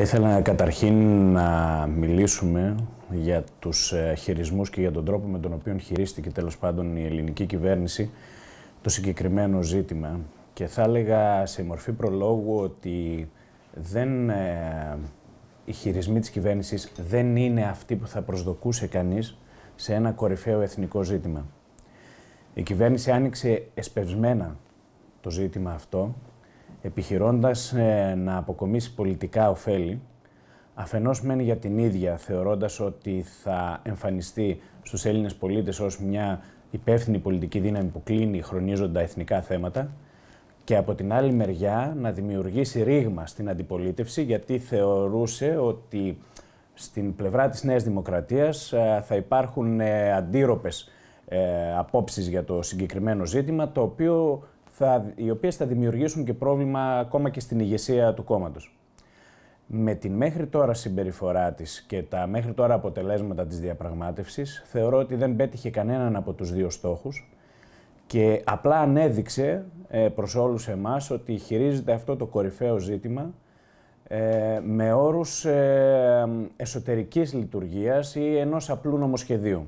Θα ήθελα καταρχήν να μιλήσουμε για τους ε, χειρισμούς και για τον τρόπο με τον οποίο χειρίστηκε τέλος πάντων η ελληνική κυβέρνηση το συγκεκριμένο ζήτημα. Και θα έλεγα σε μορφή προλόγου ότι δεν, ε, οι χειρισμοί της κυβέρνησης δεν είναι αυτοί που θα προσδοκούσε κανείς σε ένα κορυφαίο εθνικό ζήτημα. Η κυβέρνηση άνοιξε εσπευσμένα το ζήτημα αυτό επιχειρώντας ε, να αποκομίσει πολιτικά ωφέλη, αφενός μεν για την ίδια, θεωρώντας ότι θα εμφανιστεί στους Έλληνες πολίτες ως μια υπεύθυνη πολιτική δύναμη που κλείνει χρονίζοντα εθνικά θέματα, και από την άλλη μεριά να δημιουργήσει ρήγμα στην αντιπολίτευση, γιατί θεωρούσε ότι στην πλευρά της Νέας Δημοκρατίας ε, θα υπάρχουν ε, αντίρροπες απόψεις για το συγκεκριμένο ζήτημα, το οποίο θα, οι οποίες θα δημιουργήσουν και πρόβλημα ακόμα και στην ηγεσία του κόμματος. Με την μέχρι τώρα συμπεριφορά της και τα μέχρι τώρα αποτελέσματα της διαπραγμάτευσης, θεωρώ ότι δεν πέτυχε κανέναν από τους δύο στόχους και απλά ανέδειξε ε, προς όλους εμάς ότι χειρίζεται αυτό το κορυφαίο ζήτημα ε, με όρους ε, εσωτερικής λειτουργίας ή ενός απλού νομοσχεδίου.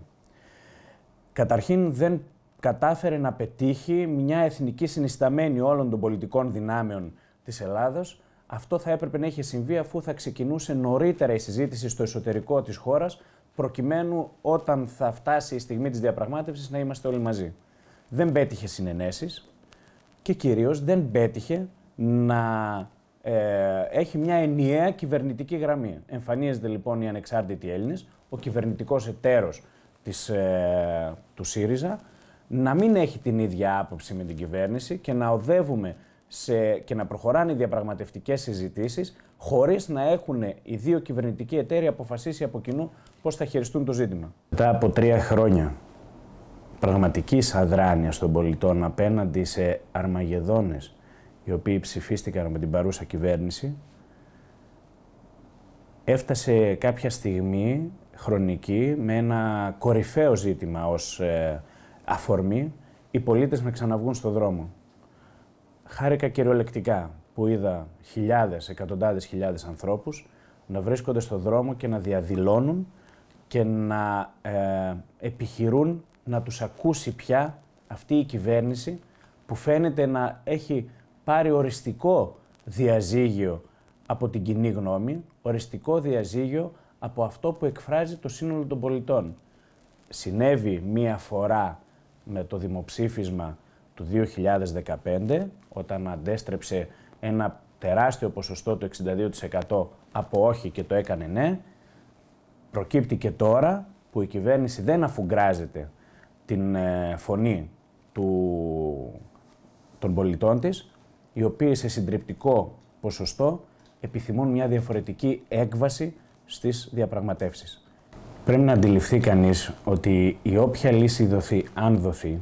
Καταρχήν δεν κατάφερε να πετύχει μια εθνική συνισταμένη όλων των πολιτικών δυνάμεων της Ελλάδος. Αυτό θα έπρεπε να είχε συμβεί αφού θα ξεκινούσε νωρίτερα η συζήτηση στο εσωτερικό της χώρας, προκειμένου όταν θα φτάσει η στιγμή της διαπραγμάτευσης να είμαστε όλοι μαζί. Δεν πέτυχε συνενέσεις και κυρίως δεν πέτυχε να ε, έχει μια ενιαία κυβερνητική γραμμή. Εμφανίζεται λοιπόν οι ανεξάρτητοι Έλληνες, ο κυβερνητικός εταίρος της, ε, του ΣΥΡΙΖΑ, να μην έχει την ίδια άποψη με την κυβέρνηση και να οδεύουμε και να προχωράνε οι διαπραγματευτικές συζητήσεις χωρίς να έχουν οι δύο κυβερνητικοί εταίροι αποφασίσει από κοινού πώς θα χειριστούν το ζήτημα. Μετά από τρία χρόνια πραγματικής αδράνειας των πολιτών απέναντι σε αρμαγεδόνες οι οποίοι ψηφίστηκαν με την παρούσα κυβέρνηση, έφτασε κάποια στιγμή χρονική με ένα κορυφαίο ζήτημα ως ε, αφορμή οι πολίτες να ξαναβγούν στο δρόμο. Χάρηκα κυριολεκτικά που είδα χιλιάδες, εκατοντάδες χιλιάδες ανθρώπους να βρίσκονται στο δρόμο και να διαδηλώνουν και να ε, επιχειρούν να τους ακούσει πια αυτή η κυβέρνηση που φαίνεται να έχει πάρει οριστικό διαζύγιο από την κοινή γνώμη, οριστικό διαζύγιο από αυτό που εκφράζει το σύνολο των πολιτών. Συνέβη μία φορά με το δημοψήφισμα του 2015, όταν αντέστρεψε ένα τεράστιο ποσοστό το 62% από όχι και το έκανε ναι, προκύπτει και τώρα που η κυβέρνηση δεν αφουγκράζεται την ε, φωνή του, των πολιτών της, οι οποίοι σε συντριπτικό ποσοστό επιθυμούν μια διαφορετική έκβαση στις διαπραγματεύσεις. Πρέπει να αντιληφθεί κανείς ότι η όποια λύση δοθεί, αν δοθεί,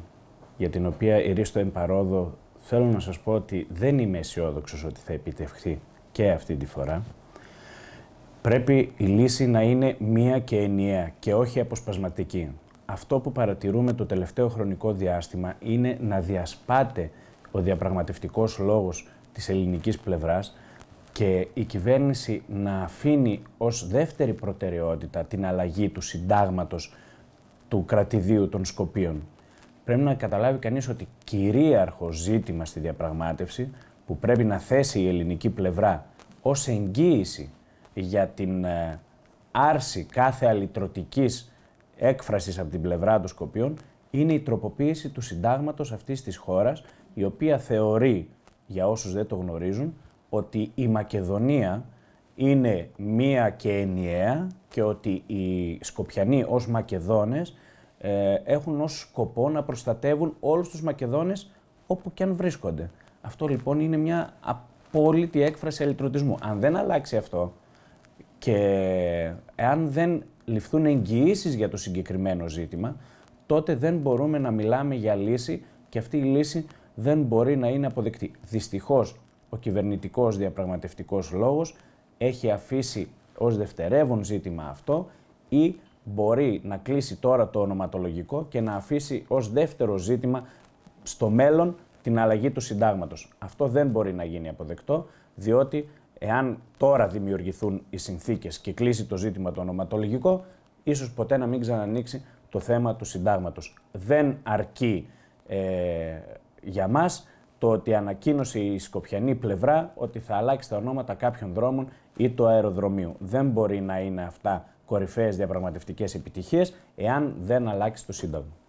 για την οποία το εμπαρόδο θέλω να σας πω ότι δεν είμαι αισιόδοξο ότι θα επιτευχθεί και αυτή τη φορά, πρέπει η λύση να είναι μία και ενιαία και όχι αποσπασματική. Αυτό που παρατηρούμε το τελευταίο χρονικό διάστημα είναι να διασπάται ο διαπραγματευτικός λόγος της ελληνικής πλευράς και η κυβέρνηση να αφήνει ως δεύτερη προτεραιότητα την αλλαγή του συντάγματος του κρατηδίου των Σκοπίων. Πρέπει να καταλάβει κανείς ότι κυρίαρχο ζήτημα στη διαπραγμάτευση που πρέπει να θέσει η ελληνική πλευρά ως εγγύηση για την ε, άρση κάθε αλυτρωτικής έκφρασης από την πλευρά των Σκοπίων είναι η τροποποίηση του συντάγματος αυτής της χώρας η οποία θεωρεί, για όσους δεν το γνωρίζουν, ότι η Μακεδονία είναι μία και ενιαία και ότι οι Σκοπιανοί ως Μακεδόνες ε, έχουν ως σκοπό να προστατεύουν όλους τους Μακεδόνες όπου και αν βρίσκονται. Αυτό λοιπόν είναι μια απόλυτη έκφραση αλυτρωτισμού. Αν δεν αλλάξει αυτό και αν δεν ληφθούν εγγυήσεις για το συγκεκριμένο ζήτημα, τότε δεν μπορούμε να μιλάμε για λύση και αυτή η λύση δεν μπορεί να είναι αποδεκτή. Δυστυχώς ο κυβερνητικός διαπραγματευτικός λόγος έχει αφήσει ως δευτερεύον ζήτημα αυτό ή μπορεί να κλείσει τώρα το ονοματολογικό και να αφήσει ως δεύτερο ζήτημα στο μέλλον την αλλαγή του συντάγματος. Αυτό δεν μπορεί να γίνει αποδεκτό, διότι εάν τώρα δημιουργηθούν οι συνθήκες και κλείσει το ζήτημα το ονοματολογικό, ίσως ποτέ να μην ξανανοίξει το θέμα του συντάγματος. Δεν αρκεί ε, για μας το ότι ανακοίνωσε η σκοπιανή πλευρά ότι θα αλλάξει τα ονόματα κάποιων δρόμων ή του αεροδρομίου. Δεν μπορεί να είναι αυτά κορυφαίες διαπραγματευτικές επιτυχίες εάν δεν αλλάξει το Σύνταγμα.